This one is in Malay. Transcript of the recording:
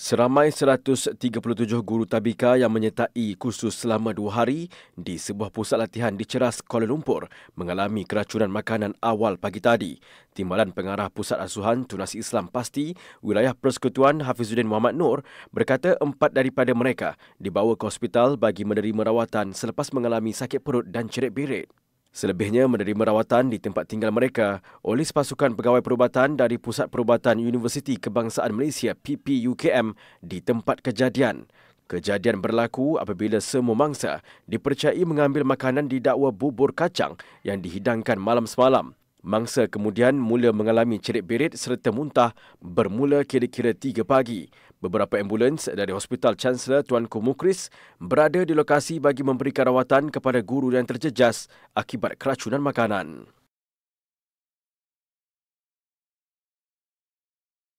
Seramai 137 guru tabika yang menyertai kursus selama dua hari di sebuah pusat latihan di Ceras, Kuala Lumpur mengalami keracunan makanan awal pagi tadi. Timbalan Pengarah Pusat Asuhan Tunas Islam Pasti, Wilayah Persekutuan Hafizuddin Muhammad Nur berkata empat daripada mereka dibawa ke hospital bagi menerima rawatan selepas mengalami sakit perut dan cerit birit. Selebihnya menerima rawatan di tempat tinggal mereka oleh sepasukan pegawai perubatan dari Pusat Perubatan Universiti Kebangsaan Malaysia PPUKM di tempat kejadian. Kejadian berlaku apabila semua mangsa dipercayai mengambil makanan di dakwa bubur kacang yang dihidangkan malam semalam. Mangsa kemudian mula mengalami cerit berit serta muntah bermula kira-kira 3 pagi. Beberapa ambulans dari Hospital Chancellor Tuan Kumukris berada di lokasi bagi memberikan rawatan kepada guru yang terjejas akibat keracunan makanan.